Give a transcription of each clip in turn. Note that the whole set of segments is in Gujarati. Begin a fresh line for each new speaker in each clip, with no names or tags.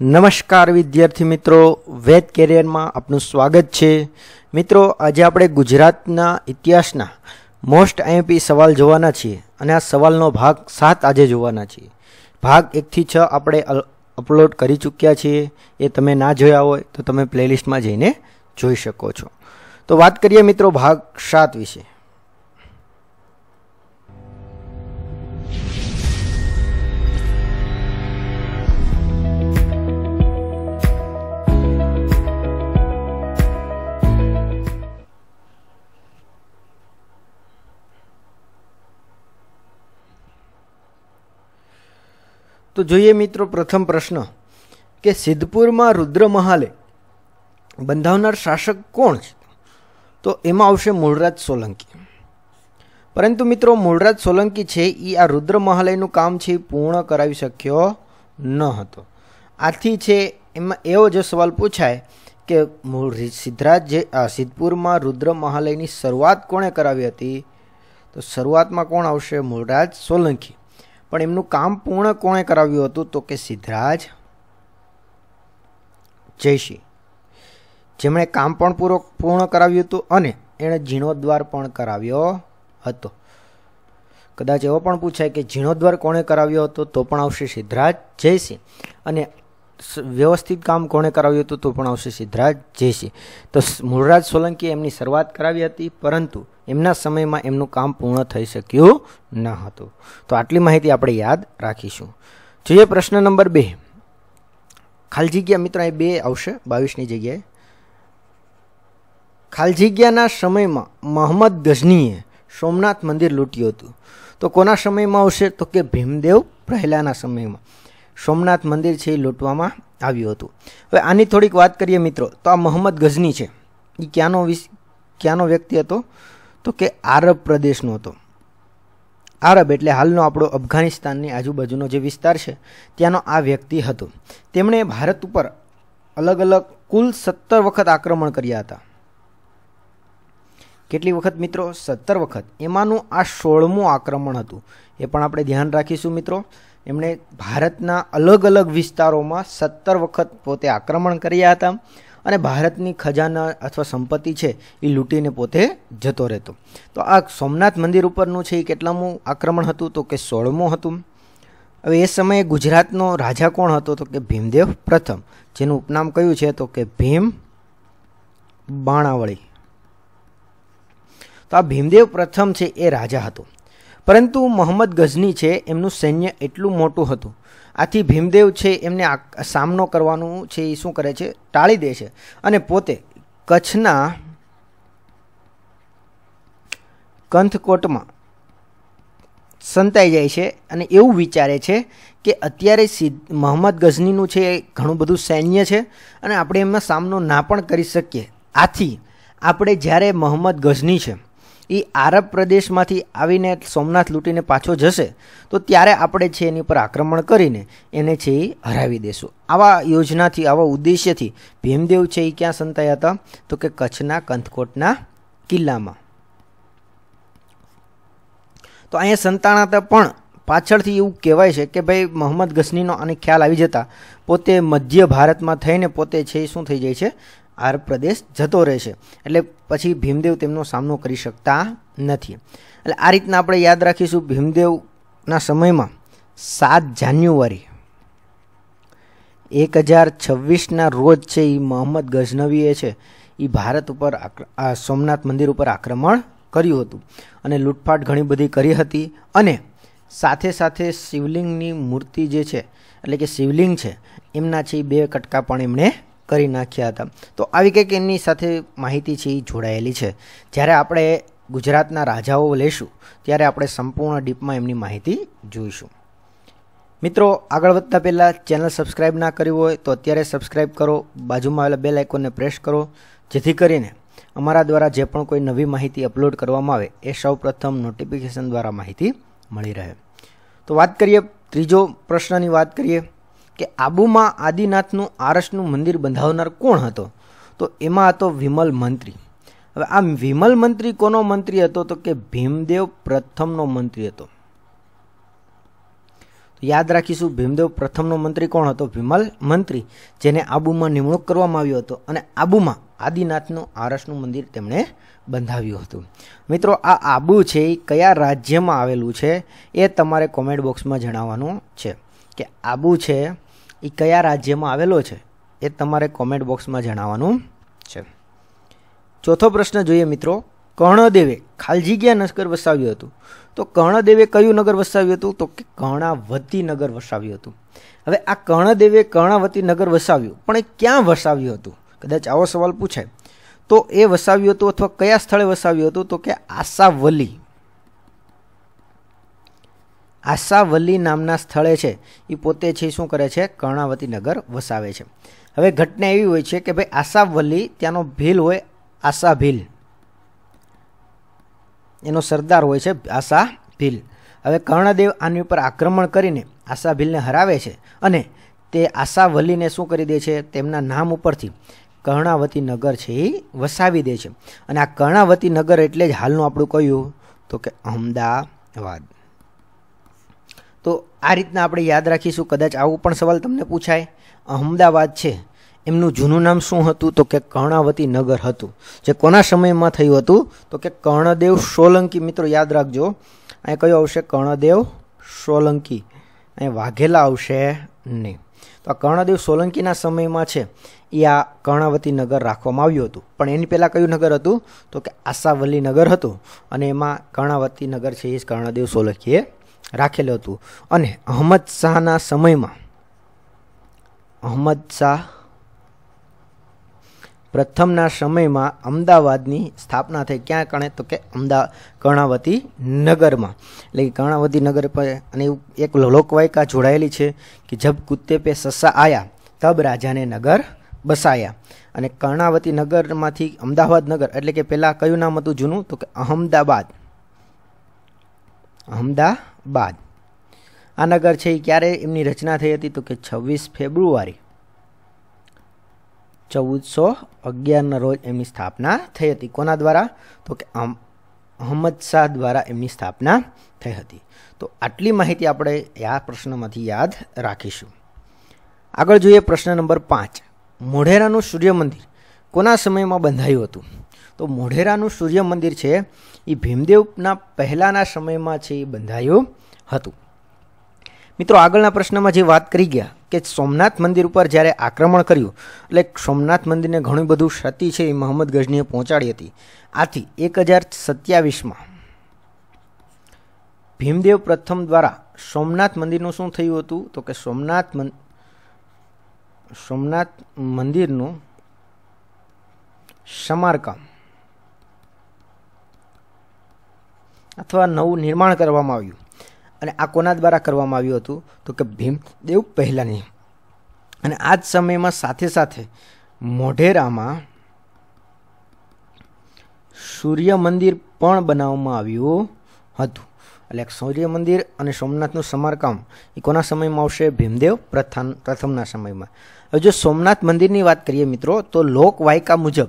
નમસ્કાર વિદ્યાર્થી મિત્રો વેદ કેરિયરમાં આપનું સ્વાગત છે મિત્રો આજે આપણે ગુજરાતના ઇતિહાસના મોસ્ટ આઈએમપી સવાલ જોવાના છીએ અને આ સવાલનો ભાગ સાત આજે જોવાના છીએ ભાગ એકથી છ આપણે અપલોડ કરી ચૂક્યા છીએ એ તમે ના જોયા હોય તો તમે પ્લેલિસ્ટમાં જઈને જોઈ શકો છો તો વાત કરીએ મિત્રો ભાગ સાત વિશે તો જોઈએ મિત્રો પ્રથમ પ્રશ્ન કે સિદ્ધપુરમાં રુદ્ર મહાલે બંધાવનાર શાસક કોણ છે તો એમાં આવશે મૂળરાજ સોલંકી પરંતુ મિત્રો મૂળરાજ સોલંકી છે એ આ રુદ્ર મહાલયનું કામ છે એ પૂર્ણ કરાવી શક્યો ન હતો આથી છે એમાં એવો જો સવાલ પૂછાય કે મૂળ સિદ્ધરાજ જે સિદ્ધપુરમાં રુદ્ર મહાલયની શરૂઆત કોણે કરાવી હતી તો શરૂઆતમાં કોણ આવશે મૂળરાજ સોલંકી પણ એમનું કામ પૂર્ણ કોણે કરાવ્યું હતું તો કે સિદ્ધરાજ જયસિંહ જેમણે કામ પણ પૂરો પૂર્ણ કરાવ્યું હતું અને એણે જીર્ણોદ્વાર પણ કરાવ્યો હતો કદાચ એવો પણ પૂછાય કે જીર્ણોદ્વાર કોણે કરાવ્યો હતો તો પણ આવશે સિદ્ધરાજ જયસિંહ અને વ્યવસ્થિત કામ કોણે કરાવ્યું હતું તો પણ આવશે સિદ્ધરાજ જયસિંહ તો મૂળરાજ સોલંકી એમની શરૂઆત કરાવી હતી પરંતુ એમના સમયમાં એમનું કામ પૂર્ણ થઈ શક્યું ન હતું તો આટલી માહિતી આપણે યાદ રાખીશું જોઈએ પ્રશ્ન નંબર બે ખાલજીગ્યા જગ્યા મિત્રો એ બે આવશે બાવીસની જગ્યાએ ખાલજીગ્યાના સમયમાં મોહમ્મદ ગઝનીએ સોમનાથ મંદિર લૂંટ્યું હતું તો કોના સમયમાં આવશે તો કે ભીમદેવ પહેલાંના સમયમાં સોમનાથ મંદિર છે એ લૂંટવામાં આવ્યું હતું હવે આની થોડીક વાત કરીએ મિત્રો તો આ મોહમ્મદ ગઝની છે એ ક્યાંનો ક્યાંનો વ્યક્તિ હતો તો કે આરબ પ્રદેશનો હતો આરબ એટલે હાલનો આપણો અફઘાનિસ્તાનની આજુબાજુનો જે વિસ્તાર છે ત્યાંનો આ વ્યક્તિ હતો તેમણે ભારત ઉપર અલગ અલગ કુલ સત્તર વખત આક્રમણ કર્યા હતા કેટલી વખત મિત્રો સત્તર વખત એમાંનું આ સોળમું આક્રમણ હતું એ પણ આપણે ધ્યાન રાખીશું મિત્રો એમણે ભારતના અલગ અલગ વિસ્તારોમાં સત્તર વખત પોતે આક્રમણ કર્યા હતા અને ભારતની ખજાના અથવા સંપત્તિ છે એ લૂંટીને પોતે જતો રહેતો તો આ સોમનાથ મંદિર ઉપરનું છે એ કેટલામું આક્રમણ હતું તો કે સોળમું હતું હવે એ સમયે ગુજરાતનો રાજા કોણ હતો તો કે ભીમદેવ પ્રથમ જેનું ઉપનામ કયું છે તો કે ભીમ બાણાવળી તો આ ભીમદેવ પ્રથમ છે એ રાજા હતો પરંતુ મોહમ્મદ ગઝની છે એમનું સૈન્ય એટલું મોટું હતું આથી ભીમદેવ છે એમને સામનો કરવાનું છે એ શું કરે છે ટાળી દે છે અને પોતે કચ્છના કંથકોટમાં સંતાઈ જાય છે અને એવું વિચારે છે કે અત્યારે સિદ્ધ મોહમ્મદ ગઝનીનું છે એ ઘણું બધું સૈન્ય છે અને આપણે એમનો સામનો ના પણ કરી શકીએ આથી આપણે જ્યારે મોહમ્મદ ગઝની છે એ આરબ પ્રદેશમાંથી આવીને સોમનાથ લૂંટીને પાછો જશે તો ત્યારે આપણે છે એની પર આક્રમણ કરીને એને છે એ હરાવી દેશું આવા યોજનાથી આવા ઉદ્દેશ્યથી ભીમદેવ છે એ ક્યાં સંતાયા હતા તો કે કચ્છના કંથકોટના કિલ્લામાં તો અહીંયા સંતાણા હતા પણ પાછળથી એવું કહેવાય છે કે ભાઈ મોહમ્મદ ગસનીનો આને ખ્યાલ આવી જતા પોતે મધ્ય ભારતમાં થઈને પોતે છે એ શું થઈ જાય છે આર પ્રદેશ જતો રહે છે એટલે પછી ભીમદેવ તેમનો સામનો કરી શકતા નથી એટલે આ રીતના આપણે યાદ રાખીશું ભીમદેવના સમયમાં સાત જાન્યુઆરી એક હજાર છવ્વીસના રોજ છે એ મોહમ્મદ ગઝનવીએ છે એ ભારત ઉપર સોમનાથ મંદિર ઉપર આક્રમણ કર્યું હતું અને લૂંટફાટ ઘણી બધી કરી હતી અને સાથે સાથે શિવલિંગની મૂર્તિ જે છે એટલે કે શિવલિંગ છે એમના છે એ બે કટકા પણ એમણે કરી નાખ્યા હતા તો આવી કંઈક એમની સાથે માહિતી છે એ જોડાયેલી છે જ્યારે આપણે ગુજરાતના રાજાઓ લેશું ત્યારે આપણે સંપૂર્ણ ડીપમાં એમની માહિતી જોઈશું મિત્રો આગળ વધતા પહેલાં ચેનલ સબસ્ક્રાઈબ ના કર્યું હોય તો અત્યારે સબસ્ક્રાઈબ કરો બાજુમાં આવેલા બે આઇકોનને પ્રેસ કરો જેથી કરીને અમારા દ્વારા જે પણ કોઈ નવી માહિતી અપલોડ કરવામાં આવે એ સૌપ્રથમ નોટિફિકેશન દ્વારા માહિતી મળી રહે તો વાત કરીએ ત્રીજો પ્રશ્નની વાત કરીએ કે આબુમાં આદિનાથનું આરસનું મંદિર બંધાવનાર કોણ હતો તો એમાં હતો વિમલ મંત્રી હવે આ વિમલ મંત્રી કોનો મંત્રી હતો તો કે ભીમદેવ પ્રથમનો મંત્રી હતો યાદ રાખીશું ભીમદેવ પ્રથમનો મંત્રી કોણ હતો વિમલ મંત્રી જેને આબુમાં નિમણૂક કરવામાં આવ્યો હતો અને આબુમાં આદિનાથનું આરસનું મંદિર તેમણે બંધાવ્યું હતું મિત્રો આ આબુ છે એ કયા રાજ્યમાં આવેલું છે એ તમારે કોમેન્ટ બોક્સમાં જણાવવાનું છે કે આબુ છે એ કયા રાજ્યમાં આવેલો છે એ તમારે કોમેન્ટ બોક્સમાં જણાવવાનું છે ચોથો પ્રશ્ન જોઈએ મિત્રો કર્ણદેવે ખાલજી ગયા નગર વસાવ્યું હતું તો કર્ણદેવે કયું નગર વસાવ્યું હતું તો કે કર્ણાવતી નગર વસાવ્યું હતું હવે આ કર્ણદેવે કર્ણાવતી નગર વસાવ્યું પણ એ ક્યાં વસાવ્યું હતું કદાચ આવો સવાલ પૂછાય તો એ વસાવ્યું હતું અથવા કયા સ્થળે વસાવ્યું હતું તો કે આસાવલી આશાવલ્લી નામના સ્થળે છે એ પોતે છે શું કરે છે કર્ણાવતી નગર વસાવે છે હવે ઘટના એવી હોય છે કે ભાઈ આશાવલ્લી ત્યાંનો ભીલ હોય આશા ભીલ એનો સરદાર હોય છે આશા ભીલ હવે કર્ણદેવ આની ઉપર આક્રમણ કરીને આશા ભીલને હરાવે છે અને તે આશાવલ્લીને શું કરી દે છે તેમના નામ ઉપરથી કર્ણાવતી નગર છે એ વસાવી દે છે અને આ કર્ણાવતી નગર એટલે જ હાલનું આપણું કહ્યું તો કે અમદાવાદ આ રીતના આપણે યાદ રાખીશું કદાચ આવું પણ સવાલ તમને પૂછાય અમદાવાદ છે એમનું જૂનું નામ શું હતું તો કે કર્ણાવતી નગર હતું જે કોના સમયમાં થયું હતું તો કે કર્ણદેવ સોલંકી મિત્રો યાદ રાખજો અહીં કયો આવશે કર્ણદેવ સોલંકી અહીં વાઘેલા આવશે નહીં તો આ કર્ણદેવ સોલંકીના સમયમાં છે એ આ કર્ણાવતી નગર રાખવામાં આવ્યું હતું પણ એની પહેલાં કયું નગર હતું તો કે આશાવલી નગર હતું અને એમાં કર્ણાવતી નગર છે એ કર્ણદેવ સોલંકીએ રાખેલું હતું અને અહમદ શાહના સમયમાં અહમદ શાહ પ્રથમના સમયમાં અમદાવાદની સ્થાપના થઈ ક્યાં કણે તો કે અમદા કર્ણાવતી નગરમાં એટલે કે કર્ણાવતી નગર પર અને એક લોકવાયકા જોડાયેલી છે કે જબ કુત્તે પે સસ્સા આયા તબ રાજાને નગર બસાયા અને કર્ણાવતી નગરમાંથી અમદાવાદ નગર એટલે કે પહેલાં કયું નામ હતું જૂનું તો કે અહમદાબાદ અહમદા બાદ આ નગર છે એ ક્યારે એમની રચના થઈ હતી તો કે છવ્વીસ ફેબ્રુઆરી ચૌદસો અગિયારના રોજ એમની સ્થાપના થઈ હતી કોના દ્વારા તો કે અહમદ શાહ દ્વારા એમની સ્થાપના થઈ હતી તો આટલી માહિતી આપણે આ પ્રશ્નમાંથી યાદ રાખીશું આગળ જોઈએ પ્રશ્ન નંબર પાંચ મોઢેરાનું સૂર્ય મંદિર કોના સમયમાં બંધાયું હતું તો મોઢેરાનું સૂર્ય મંદિર છે એ ભીમદેવના પહેલાંના સમયમાં છે એ બંધાયું હતું મિત્રો આગળના પ્રશ્નમાં જે વાત કરી ગયા કે સોમનાથ મંદિર ઉપર જ્યારે આક્રમણ કર્યું એટલે સોમનાથ મંદિરને ઘણું બધું ક્ષતિ છે એ મોહમ્મદ ગઝનીએ પહોંચાડી હતી આથી એક હજાર સત્યાવીસમાં ભીમદેવ પ્રથમ દ્વારા સોમનાથ મંદિરનું શું થયું હતું તો કે સોમનાથ મન સોમનાથ મંદિરનું સમારકામ અથવા નવું નિર્માણ કરવામાં આવ્યું અને આ કોના દ્વારા કરવામાં આવ્યું હતું તો કે ભીમદેવ પહેલાંની અને આ જ સમયમાં સાથે સાથે મોઢેરામાં સૂર્ય મંદિર પણ બનાવવામાં આવ્યું હતું એટલે સૂર્ય મંદિર અને સોમનાથનું સમારકામ એ કોના સમયમાં આવશે ભીમદેવ પ્રથમ પ્રથમના સમયમાં હવે જો સોમનાથ મંદિરની વાત કરીએ મિત્રો તો લોકવાયકા મુજબ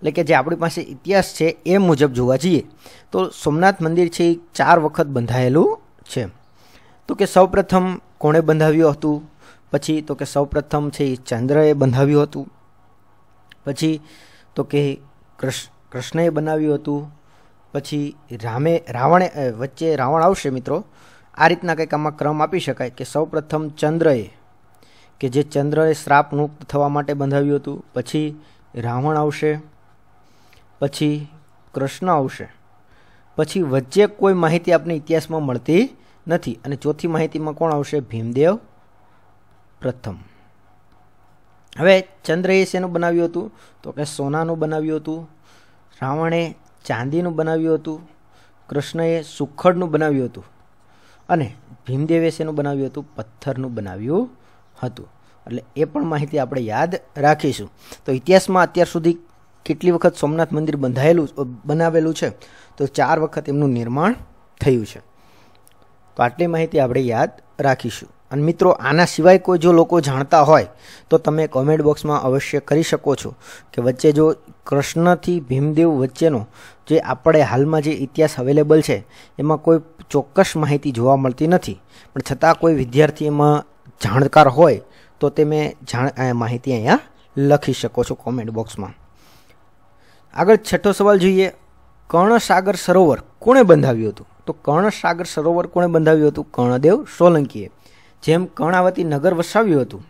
એટલે કે જે આપણી પાસે ઇતિહાસ છે એ મુજબ જોવા જઈએ તો સોમનાથ મંદિર છે એ ચાર વખત બંધાયેલું છે તો કે સૌપ્રથમ કોણે બંધાવ્યું હતું પછી તો કે સૌપ્રથમ છે એ ચંદ્રએ બંધાવ્યું હતું પછી તો કે કૃષ્ણ કૃષ્ણએ બનાવ્યું હતું પછી રામે રાવણે વચ્ચે રાવણ આવશે મિત્રો આ રીતના કંઈક આમાં ક્રમ આપી શકાય કે સૌપ્રથમ ચંદ્રએ કે જે ચંદ્રએ શ્રાપ મુક્ત થવા માટે બંધાવ્યું હતું પછી રાવણ આવશે પછી કૃષ્ણ આવશે પછી વચ્ચે કોઈ માહિતી આપને ઇતિહાસમાં મળતી નથી અને ચોથી માહિતીમાં કોણ આવશે ભીમદેવ પ્રથમ હવે ચંદ્રએ શેનું બનાવ્યું હતું તો કે સોનાનું બનાવ્યું હતું રાવણે ચાંદીનું બનાવ્યું હતું કૃષ્ણએ સુખડનું બનાવ્યું હતું અને ભીમદેવે શેનું બનાવ્યું હતું પથ્થરનું બનાવ્યું હતું એટલે એ પણ માહિતી આપણે યાદ રાખીશું તો ઇતિહાસમાં અત્યાર સુધી કેટલી વખત સોમનાથ મંદિર બંધાયેલું બનાવેલું છે તો ચાર વખત એમનું નિર્માણ થયું છે તો આટલી માહિતી આપણે યાદ રાખીશું અને મિત્રો આના સિવાય કોઈ જો લોકો જાણતા હોય તો તમે કોમેન્ટ બોક્સમાં અવશ્ય કરી શકો છો કે વચ્ચે જો કૃષ્ણથી ભીમદેવ વચ્ચેનો જે આપણે હાલમાં જે ઇતિહાસ અવેલેબલ છે એમાં કોઈ ચોક્કસ માહિતી જોવા મળતી નથી પણ છતાં કોઈ વિદ્યાર્થી એમાં જાણકાર હોય તો તમે જાણ માહિતી અહીંયા લખી શકો છો કોમેન્ટ બોક્સમાં આગળ છઠ્ઠો સવાલ જોઈએ કર્ણસાગર સરોવર કોણે બંધાવ્યું હતું તો કર્ણસાગર સરોવર કોણે બંધાવ્યું હતું કર્ણદેવ સોલંકીએ જેમ કર્ણાવતી નગર વસાવ્યું હતું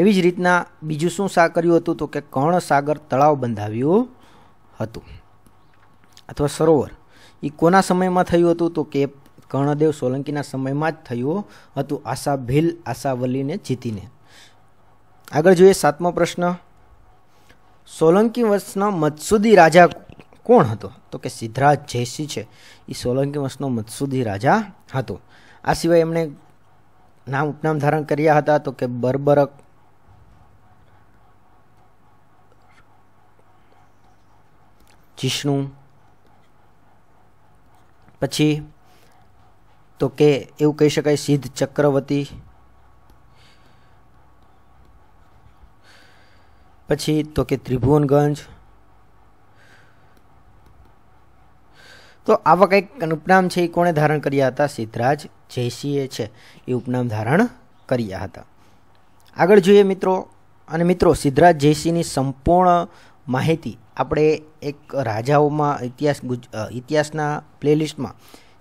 એવી જ રીતના બીજું શું સા કર્યું હતું તો કે કર્ણસાગર તળાવ બંધાવ્યું હતું અથવા સરોવર એ કોના સમયમાં થયું હતું તો કે કર્ણદેવ સોલંકીના સમયમાં જ થયું હતું આશા ભીલ આશાવલીને જીતીને આગળ જોઈએ સાતમો પ્રશ્ન સોલંકી વંશનો મત્સુદી રાજા કોણ હતો તો કે સિદ્ધરાજ જયસિંહ છે એ સોલંકી વંશનો મત્સુદી રાજા હતો આ સિવાય એમણે નામ ઉપનામ ધારણ કર્યા હતા તો કે બરબરક જિષ્ણુ પછી તો કે એવું કહી શકાય સિદ્ધ ચક્રવર્તી પછી તો કે ત્રિભુવનગંજ તો આવા કંઈક ઉપનામ છે એ કોણે ધારણ કર્યા હતા સિદ્ધરાજ જયસિંહે છે એ ઉપનામ ધારણ કર્યા હતા આગળ જોઈએ મિત્રો અને મિત્રો સિદ્ધરાજ જયસિંહની સંપૂર્ણ માહિતી આપણે એક રાજાઓમાં ઇતિહાસ ઇતિહાસના પ્લેલિસ્ટમાં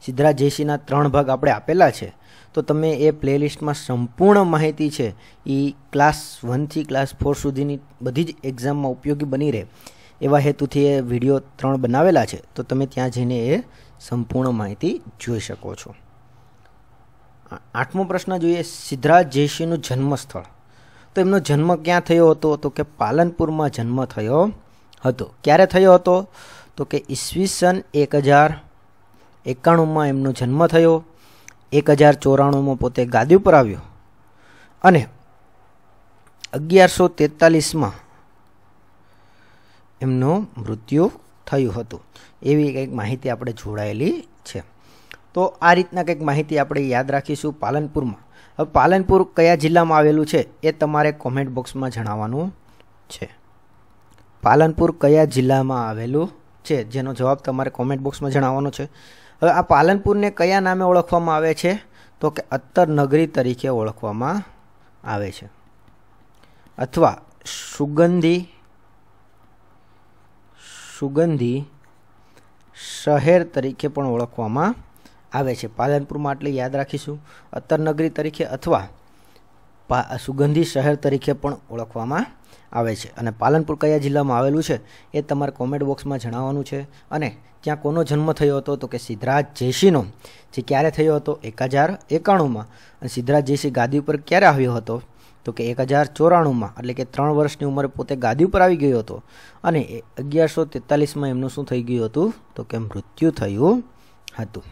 સિદ્ધરાજ જયસિંહના ત્રણ ભાગ આપણે આપેલા છે તો તમે એ પ્લેલિસ્ટમાં સંપૂર્ણ માહિતી છે એ ક્લાસ વનથી ક્લાસ ફોર સુધીની બધી જ એક્ઝામમાં ઉપયોગી બની રહે એવા હેતુથી એ વિડીયો ત્રણ બનાવેલા છે તો તમે ત્યાં જઈને એ સંપૂર્ણ માહિતી જોઈ શકો છો આઠમો પ્રશ્ન જોઈએ સિદ્ધરાજ જયસિંહનું જન્મસ્થળ તો એમનો જન્મ ક્યાં થયો હતો તો કે પાલનપુરમાં જન્મ થયો હતો ક્યારે થયો હતો તો કે ઈસવીસન એક હજાર એકાણુંમાં એમનો જન્મ થયો એક હજાર ચોરાણુંમાં પોતે ગાદી ઉપર આવ્યો અને અગિયારસો તેતાલીસમાં એમનું મૃત્યુ થયું હતું એવી કંઈક માહિતી આપણે જોડાયેલી છે તો આ રીતના કંઈક માહિતી આપણે યાદ રાખીશું પાલનપુરમાં હવે પાલનપુર કયા જિલ્લામાં આવેલું છે એ તમારે કોમેન્ટ બોક્સમાં જણાવવાનું છે પાલનપુર કયા જિલ્લામાં આવેલું છે જેનો જવાબ તમારે કોમેન્ટ બોક્સમાં જણાવવાનો છે હવે આ પાલનપુરને કયા નામે ઓળખવામાં આવે છે તો કે અત્તર નગરી તરીકે ઓળખવામાં આવે છે અથવા સુગંધી સુગંધી શહેર તરીકે પણ ઓળખવામાં આવે છે પાલનપુરમાં એટલે યાદ રાખીશું અત્તર નગરી તરીકે અથવા સુગંધી શહેર તરીકે પણ ઓળખવામાં આવે છે અને પાલનપુર કયા જિલ્લામાં આવેલું છે એ તમારે કોમેન્ટ બોક્સમાં જણાવવાનું છે અને ત્યાં કોનો જન્મ થયો હતો તો કે સિદ્ધરાજ જયસિંહનો જે ક્યારે થયો હતો એક હજાર એકાણુંમાં અને સિદ્ધરાજ જયસિંહ ગાદી ઉપર ક્યારે આવ્યો હતો તો કે એક હજાર ચોરાણુંમાં એટલે કે ત્રણ વર્ષની ઉંમરે પોતે ગાદી ઉપર આવી ગયો હતો અને અગિયારસો તેતાલીસમાં એમનું શું થઈ ગયું હતું તો કે મૃત્યુ થયું હતું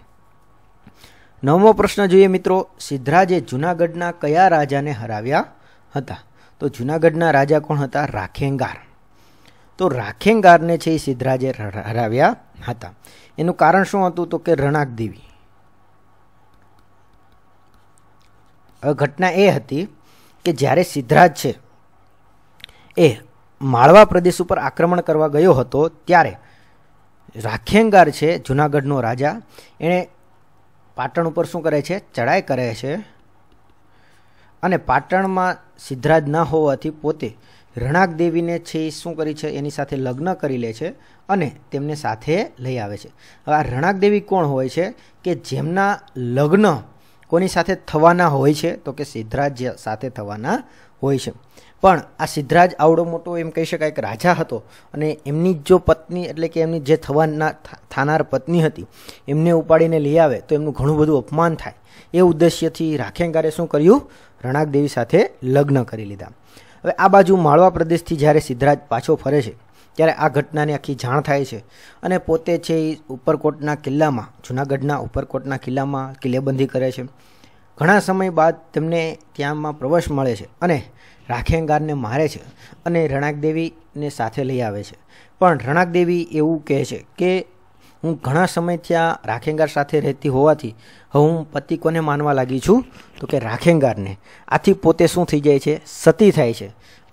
નવમો પ્રશ્ન જોઈએ મિત્રો સિદ્ધરાજે જૂનાગઢના કયા રાજાને હરાવ્યા હતા તો જૂનાગઢના રાજા કોણ હતા રાખેંગાર તો રાખેંગારને છે એ સિદ્ધરાજે હરાવ્યા હતા એનું કારણ શું હતું તો કે રણાક દેવી ઘટના એ હતી કે જ્યારે સિદ્ધરાજ છે એ માળવા પ્રદેશ ઉપર આક્રમણ કરવા ગયો હતો ત્યારે રાખેંગાર છે જૂનાગઢનો રાજા એણે પાટણ ઉપર શું કરે છે ચડાઈ કરે છે અને પાટણમાં સિદ્ધરાજ ન હોવાથી પોતે રણાક દેવીને છે એ શું કરી છે એની સાથે લગ્ન કરી લે છે અને તેમને સાથે લઈ આવે છે હવે આ રણાક દેવી કોણ હોય છે કે જેમના લગ્ન કોની સાથે થવાના હોય છે તો કે સિદ્ધરાજ સાથે થવાના હોય છે પણ આ સિદ્ધરાજ આવડો મોટો એમ કહી શકાય કે રાજા હતો અને એમની જો પત્ની એટલે કે એમની જે થવાના થાનાર પત્ની હતી એમને ઉપાડીને લઈ આવે તો એમનું ઘણું બધું અપમાન થાય એ ઉદ્દેશ્યથી રાખેંગારે શું કર્યું રણાકદેવી સાથે લગ્ન કરી લીધા હવે આ બાજુ માળવા પ્રદેશથી જ્યારે સિદ્ધરાજ પાછો ફરે છે ત્યારે આ ઘટનાની આખી જાણ થાય છે અને પોતે છે એ ઉપરકોટના કિલ્લામાં જૂનાગઢના ઉપરકોટના કિલ્લામાં કિલ્લેબંધી કરે છે ઘણા સમય બાદ તેમને ત્યાંમાં પ્રવેશ મળે છે અને રાખેંગારને મારે છે અને રણાકદેવીને સાથે લઈ આવે છે પણ રણાકદેવી એવું કહે છે કે હું ઘણા સમય ત્યાં રાખેંગાર સાથે રહેતી હોવાથી હું પતિ કોને માનવા લાગી છું તો કે રાખેંગારને આથી પોતે શું થઈ જાય છે સતી થાય છે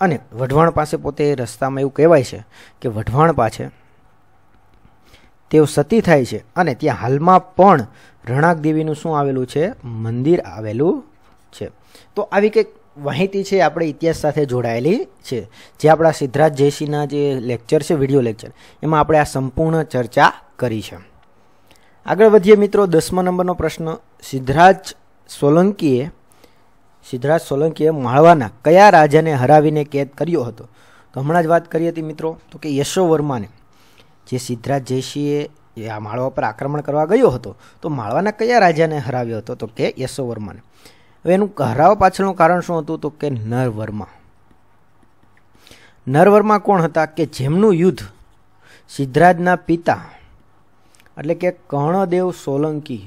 અને વઢવાણ પાસે પોતે રસ્તામાં એવું કહેવાય છે કે વઢવાણ પાસે તેઓ સતી થાય છે અને ત્યાં હાલમાં પણ રણાક દેવીનું શું આવેલું છે મંદિર આવેલું છે તો આવી કંઈક માહિતી છે આપણે ઇતિહાસ સાથે જોડાયેલી છે જે આપણા સિદ્ધરાજ જયસિંહના જે લેક્ચર છે વિડીયો લેક્ચર એમાં આપણે આ સંપૂર્ણ ચર્ચા કરી છે આગળ વધીએ મિત્રો દસમા નંબરનો પ્રશ્ન સિદ્ધરાજ સોલંકીએ સિદ્ધરાજ સોલંકીએ માળવાના કયા રાજાને હરાવીને કેદ કર્યો હતો તો હમણાં જ વાત કરી હતી મિત્રો તો કે યશોવર્માને જે સિદ્ધરાજ જયસિંહે એ આ માળવા પર આક્રમણ કરવા ગયો હતો તો માળવાના કયા રાજાને હરાવ્યો હતો તો કે યશોવર્માને હવે એનું હરાવા પાછળનું કારણ શું હતું તો કે નરવર્મા નરવર્મા કોણ હતા કે જેમનું યુદ્ધ સિદ્ધરાજના પિતા એટલે કે કર્ણદેવ સોલંકી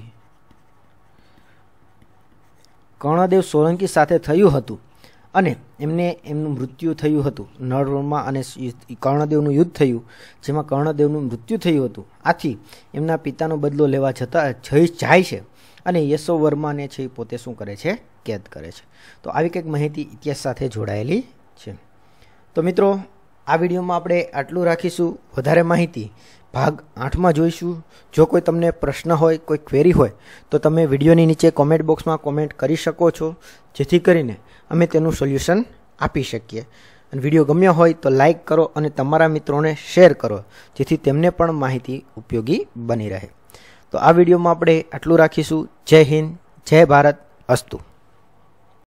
કર્ણદેવ સોલંકી સાથે થયું હતું અને એમને એમનું મૃત્યુ થયું હતું નળમાં અને કર્ણદેવનું યુદ્ધ થયું જેમાં કર્ણદેવનું મૃત્યુ થયું હતું આથી એમના પિતાનો બદલો લેવા જતાં જઈ જાય છે અને યશો વર્માને છે પોતે શું કરે છે કેદ કરે છે તો આવી કંઈક માહિતી ઇતિહાસ સાથે જોડાયેલી છે તો મિત્રો આ વિડીયોમાં આપણે આટલું રાખીશું વધારે માહિતી ભાગ આઠમાં જોઈશું જો કોઈ તમને પ્રશ્ન હોય કોઈ ક્વેરી હોય તો તમે વિડીયોની નીચે કોમેન્ટ બોક્સમાં કોમેન્ટ કરી શકો છો જેથી કરીને અમે તેનું સોલ્યુશન આપી શકીએ અને વિડીયો ગમ્યો હોય તો લાઇક કરો અને તમારા મિત્રોને શેર કરો જેથી તેમને પણ માહિતી ઉપયોગી બની રહે તો આ વિડીયોમાં આપણે આટલું રાખીશું જય હિન્દ જય ભારત અસ્તુ